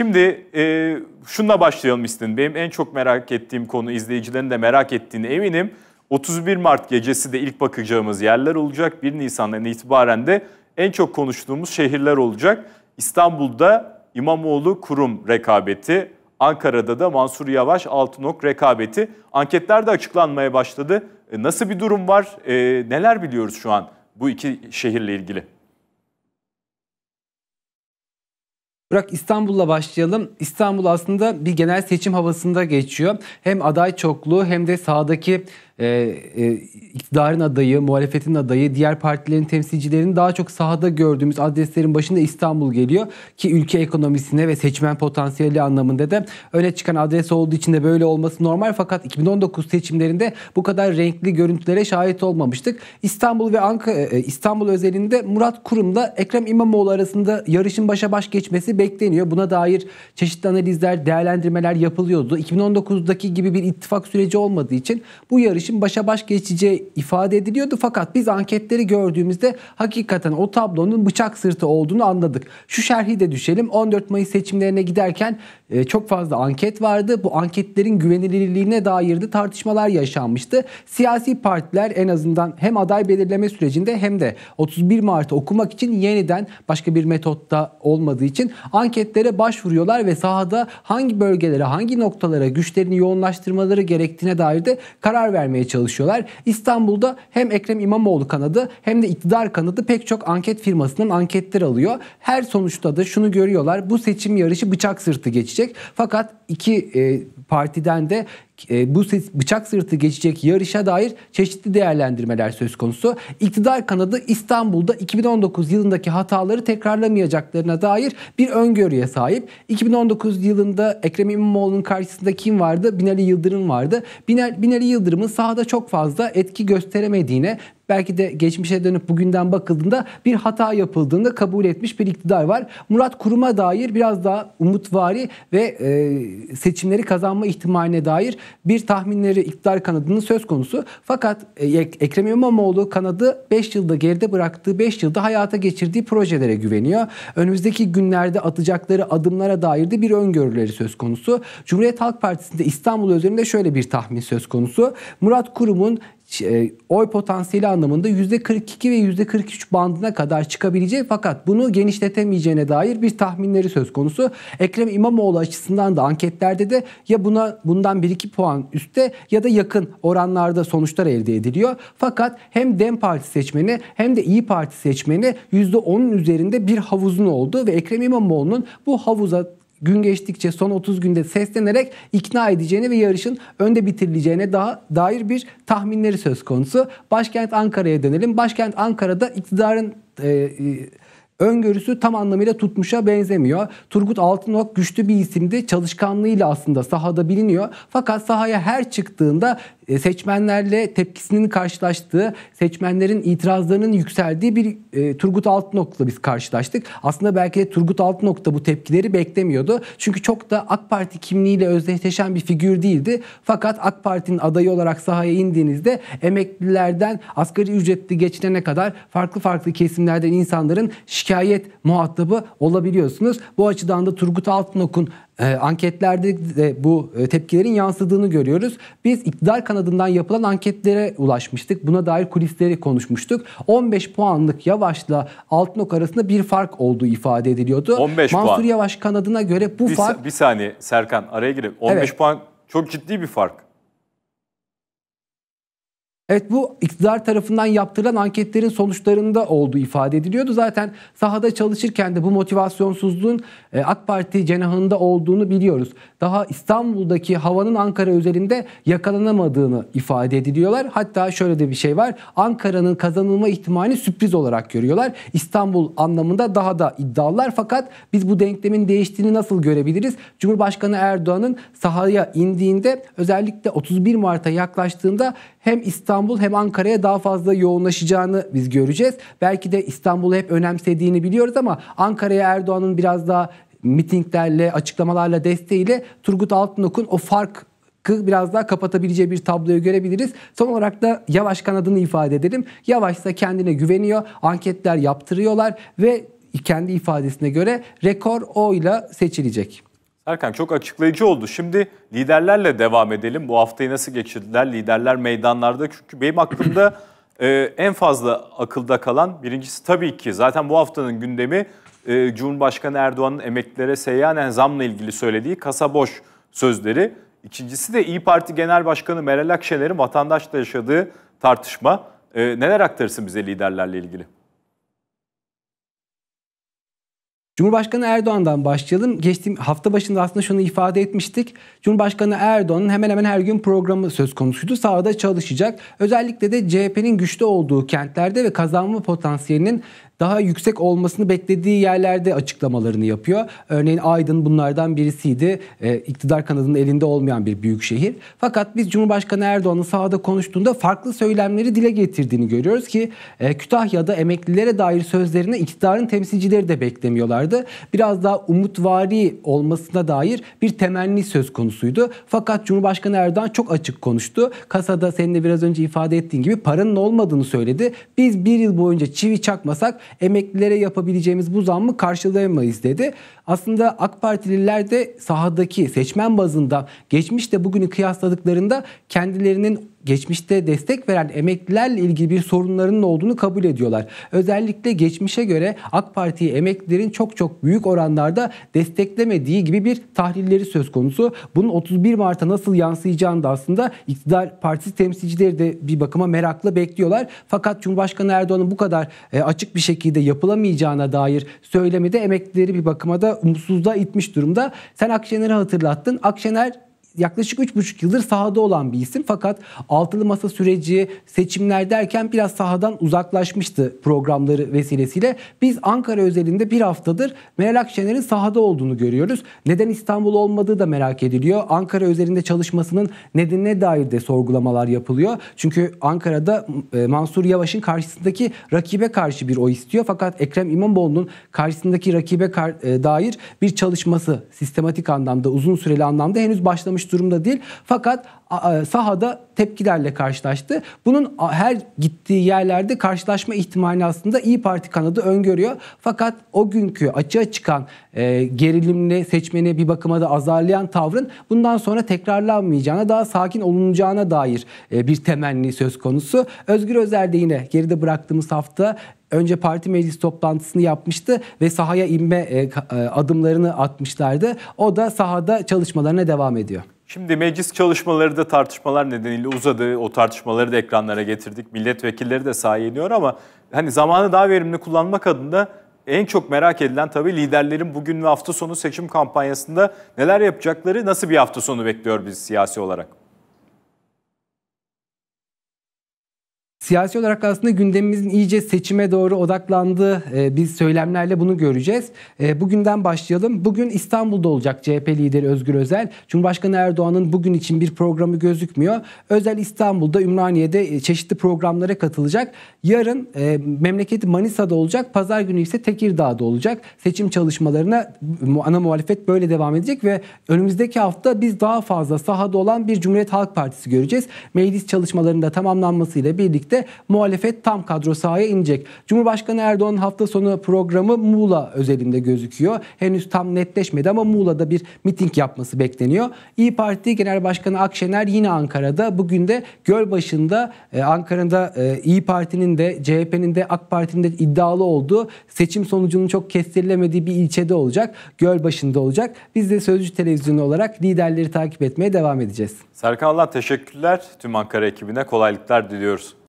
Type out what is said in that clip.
Şimdi e, şununla başlayalım istedim. Benim en çok merak ettiğim konu izleyicilerin de merak ettiğini eminim. 31 Mart gecesi de ilk bakacağımız yerler olacak. 1 Nisan'dan itibaren de en çok konuştuğumuz şehirler olacak. İstanbul'da İmamoğlu kurum rekabeti, Ankara'da da Mansur Yavaş Altınok rekabeti. Anketler de açıklanmaya başladı. E, nasıl bir durum var? E, neler biliyoruz şu an bu iki şehirle ilgili? Bırak İstanbul'la başlayalım. İstanbul aslında bir genel seçim havasında geçiyor. Hem aday çokluğu hem de sağdaki e, e, iktidarın adayı, muhalefetin adayı, diğer partilerin temsilcilerini daha çok sahada gördüğümüz adreslerin başında İstanbul geliyor. Ki ülke ekonomisine ve seçmen potansiyeli anlamında da öne çıkan adres olduğu için de böyle olması normal. Fakat 2019 seçimlerinde bu kadar renkli görüntülere şahit olmamıştık. İstanbul ve Ankara, e, e, İstanbul özelinde Murat Kurum'la Ekrem İmamoğlu arasında yarışın başa baş geçmesi bekleniyor. Buna dair çeşitli analizler, değerlendirmeler yapılıyordu. 2019'daki gibi bir ittifak süreci olmadığı için bu yarışı için başa baş geçeceği ifade ediliyordu. Fakat biz anketleri gördüğümüzde hakikaten o tablonun bıçak sırtı olduğunu anladık. Şu şerhi de düşelim. 14 Mayıs seçimlerine giderken e, çok fazla anket vardı. Bu anketlerin güvenilirliğine dair de tartışmalar yaşanmıştı. Siyasi partiler en azından hem aday belirleme sürecinde hem de 31 Mart'ı okumak için yeniden başka bir metotta olmadığı için anketlere başvuruyorlar ve sahada hangi bölgelere, hangi noktalara güçlerini yoğunlaştırmaları gerektiğine dair de karar vermeye vermeye çalışıyorlar. İstanbul'da hem Ekrem İmamoğlu kanadı hem de iktidar kanadı pek çok anket firmasından anketler alıyor. Her sonuçta da şunu görüyorlar. Bu seçim yarışı bıçak sırtı geçecek. Fakat iki e, partiden de e, bu bıçak sırtı geçecek yarışa dair çeşitli değerlendirmeler söz konusu. İktidar kanadı İstanbul'da 2019 yılındaki hataları tekrarlamayacaklarına dair bir öngörüye sahip. 2019 yılında Ekrem İmamoğlu'nun karşısında kim vardı? Binali Yıldırım vardı. Binali, Binali Yıldırım'ın sahada çok fazla etki gösteremediğine belki de geçmişe dönüp bugünden bakıldığında bir hata yapıldığında kabul etmiş bir iktidar var. Murat Kurum'a dair biraz daha umutvari ve e, seçimleri kazanma ihtimaline dair bir tahminleri iktidar kanadının söz konusu. Fakat e, Ekrem İmamoğlu kanadı 5 yılda geride bıraktığı 5 yılda hayata geçirdiği projelere güveniyor. Önümüzdeki günlerde atacakları adımlara dair de bir öngörüleri söz konusu. Cumhuriyet Halk Partisi'nde İstanbul üzerinde şöyle bir tahmin söz konusu. Murat Kurum'un e, oy potansiyeli anlamında %42 ve %43 bandına kadar çıkabileceği fakat bunu genişletemeyeceğine dair bir tahminleri söz konusu. Ekrem İmamoğlu açısından da anketlerde de ya buna bundan 1-2 puan üstte ya da yakın oranlarda sonuçlar elde ediliyor. Fakat hem Dem Parti seçmeni hem de İyi Parti seçmeni %10'un üzerinde bir havuzun olduğu ve Ekrem İmamoğlu'nun bu havuza gün geçtikçe son 30 günde seslenerek ikna edeceğine ve yarışın önde bitirileceğine daha dair bir tahminleri söz konusu. Başkent Ankara'ya dönelim. Başkent Ankara'da iktidarın e, e, öngörüsü tam anlamıyla tutmuşa benzemiyor. Turgut Altınok güçlü bir isimdi. Çalışkanlığıyla aslında sahada biliniyor. Fakat sahaya her çıktığında e, seçmenlerle tepkisinin karşılaştığı, seçmenlerin itirazlarının yükseldiği bir e, Turgut Altınok'la biz karşılaştık. Aslında belki de Turgut Altınok da bu tepkileri beklemiyordu. Çünkü çok da AK Parti kimliğiyle özdeşleşen bir figür değildi. Fakat AK Parti'nin adayı olarak sahaya indiğinizde emeklilerden asgari ücretli geçilene kadar farklı farklı kesimlerden insanların şikayet muhatabı olabiliyorsunuz. Bu açıdan da Turgut Altınok'un ee, anketlerde de bu e, tepkilerin yansıdığını görüyoruz. Biz iktidar kanadından yapılan anketlere ulaşmıştık. Buna dair kulisleri konuşmuştuk. 15 puanlık Yavaş'la Altınok arasında bir fark olduğu ifade ediliyordu. 15 Mansur puan. Yavaş kanadına göre bu bir, fark... Bir saniye Serkan araya gireyim. 15 evet. puan çok ciddi bir fark. Evet bu iktidar tarafından yaptırılan anketlerin sonuçlarında olduğu ifade ediliyordu. Zaten sahada çalışırken de bu motivasyonsuzluğun e, AK Parti cenahında olduğunu biliyoruz. Daha İstanbul'daki havanın Ankara üzerinde yakalanamadığını ifade ediliyorlar. Hatta şöyle de bir şey var. Ankara'nın kazanılma ihtimali sürpriz olarak görüyorlar. İstanbul anlamında daha da iddialar fakat biz bu denklemin değiştiğini nasıl görebiliriz? Cumhurbaşkanı Erdoğan'ın sahaya indiğinde özellikle 31 Mart'a yaklaştığında hem İstanbul hem Ankara'ya daha fazla yoğunlaşacağını biz göreceğiz. Belki de İstanbul'u hep önemsediğini biliyoruz ama Ankara'ya Erdoğan'ın biraz daha mitinglerle, açıklamalarla desteğiyle Turgut Altınok'un o fark biraz daha kapatabileceği bir tabloyu görebiliriz. Son olarak da Yavaş kanadını ifade edelim. Yavaş da kendine güveniyor, anketler yaptırıyorlar ve kendi ifadesine göre rekor oyla seçilecek. Serkan çok açıklayıcı oldu. Şimdi liderlerle devam edelim. Bu haftayı nasıl geçirdiler? Liderler meydanlarda. Çünkü benim aklımda e, en fazla akılda kalan birincisi tabii ki zaten bu haftanın gündemi e, Cumhurbaşkanı Erdoğan'ın emeklilere seyyanen zamla ilgili söylediği kasa boş sözleri. İkincisi de İyi Parti Genel Başkanı Meral Akşener'in vatandaşla yaşadığı tartışma. E, neler aktarırsın bize liderlerle ilgili? Cumhurbaşkanı Erdoğan'dan başlayalım. Geçtiğim hafta başında aslında şunu ifade etmiştik. Cumhurbaşkanı Erdoğan'ın hemen hemen her gün programı söz konusuydu. Sahada çalışacak. Özellikle de CHP'nin güçlü olduğu kentlerde ve kazanma potansiyelinin daha yüksek olmasını beklediği yerlerde açıklamalarını yapıyor. Örneğin Aydın bunlardan birisiydi. E, iktidar kanadının elinde olmayan bir büyük şehir. Fakat biz Cumhurbaşkanı Erdoğan'ın sahada konuştuğunda farklı söylemleri dile getirdiğini görüyoruz ki e, Kütahya'da emeklilere dair sözlerine iktidarın temsilcileri de beklemiyorlardı. Biraz daha umutvari olmasına dair bir temenni söz konusuydu. Fakat Cumhurbaşkanı Erdoğan çok açık konuştu. Kasada senin de biraz önce ifade ettiğin gibi paranın olmadığını söyledi. Biz bir yıl boyunca çivi çakmasak Emeklilere yapabileceğimiz bu zammı karşılayamayız dedi. Aslında AK Partililer de sahadaki seçmen bazında geçmişte bugünü kıyasladıklarında kendilerinin geçmişte destek veren emeklilerle ilgili bir sorunlarının olduğunu kabul ediyorlar. Özellikle geçmişe göre AK Parti'yi emeklilerin çok çok büyük oranlarda desteklemediği gibi bir tahlilleri söz konusu. Bunun 31 Mart'a nasıl yansıyacağını da aslında iktidar partisi temsilcileri de bir bakıma merakla bekliyorlar. Fakat Cumhurbaşkanı Erdoğan'ın bu kadar e, açık bir şekilde yapılamayacağına dair söylemi de emeklileri bir bakıma da umutsuzluğa itmiş durumda. Sen Akşener'i hatırlattın. Akşener yaklaşık 3,5 yıldır sahada olan bir isim. Fakat altılı masa süreci, seçimler derken biraz sahadan uzaklaşmıştı programları vesilesiyle. Biz Ankara özelinde bir haftadır Meral Akşener'in sahada olduğunu görüyoruz. Neden İstanbul olmadığı da merak ediliyor. Ankara özelinde çalışmasının nedenine dair de sorgulamalar yapılıyor. Çünkü Ankara'da e, Mansur Yavaş'ın karşısındaki rakibe karşı bir oy istiyor. Fakat Ekrem İmamoğlu'nun karşısındaki rakibe e, dair bir çalışması sistematik anlamda, uzun süreli anlamda henüz başlamış durumda değil. Fakat sahada tepkilerle karşılaştı. Bunun her gittiği yerlerde karşılaşma ihtimali aslında İyi Parti kanadı öngörüyor. Fakat o günkü açığa çıkan e, gerilimli seçmeni bir bakıma da azarlayan tavrın bundan sonra tekrarlanmayacağına, daha sakin olunacağına dair e, bir temenni söz konusu. Özgür Özel de yine geride bıraktığımız hafta önce parti meclis toplantısını yapmıştı ve sahaya inme e, e, adımlarını atmışlardı. O da sahada çalışmalarına devam ediyor. Şimdi meclis çalışmaları da tartışmalar nedeniyle uzadı. O tartışmaları da ekranlara getirdik. Milletvekilleri de sahaya ama hani zamanı daha verimli kullanmak adına en çok merak edilen tabii liderlerin bugün ve hafta sonu seçim kampanyasında neler yapacakları, nasıl bir hafta sonu bekliyor biz siyasi olarak? Siyasi olarak aslında gündemimizin iyice seçime doğru odaklandığı e, biz söylemlerle bunu göreceğiz. E, bugünden başlayalım. Bugün İstanbul'da olacak CHP lideri Özgür Özel. Cumhurbaşkanı Erdoğan'ın bugün için bir programı gözükmüyor. Özel İstanbul'da Ümraniye'de e, çeşitli programlara katılacak. Yarın e, memleketi Manisa'da olacak. Pazar günü ise Tekirdağ'da olacak. Seçim çalışmalarına ana muhalefet böyle devam edecek ve önümüzdeki hafta biz daha fazla sahada olan bir Cumhuriyet Halk Partisi göreceğiz. Meclis çalışmalarında tamamlanmasıyla birlikte ise muhalefet tam kadro sahaya inecek. Cumhurbaşkanı Erdoğan'ın hafta sonu programı Muğla özelinde gözüküyor. Henüz tam netleşmedi ama Muğla'da bir miting yapması bekleniyor. İyi Parti Genel Başkanı Akşener yine Ankara'da. Bugün de Gölbaşı'nda e, Ankara'da e, İyi Parti'nin de CHP'nin de AK Parti'nin de iddialı olduğu seçim sonucunun çok kestirilemediği bir ilçede olacak. Gölbaşı'nda olacak. Biz de Sözcü Televizyonu olarak liderleri takip etmeye devam edeceğiz. Serkan Allah teşekkürler. Tüm Ankara ekibine kolaylıklar diliyoruz.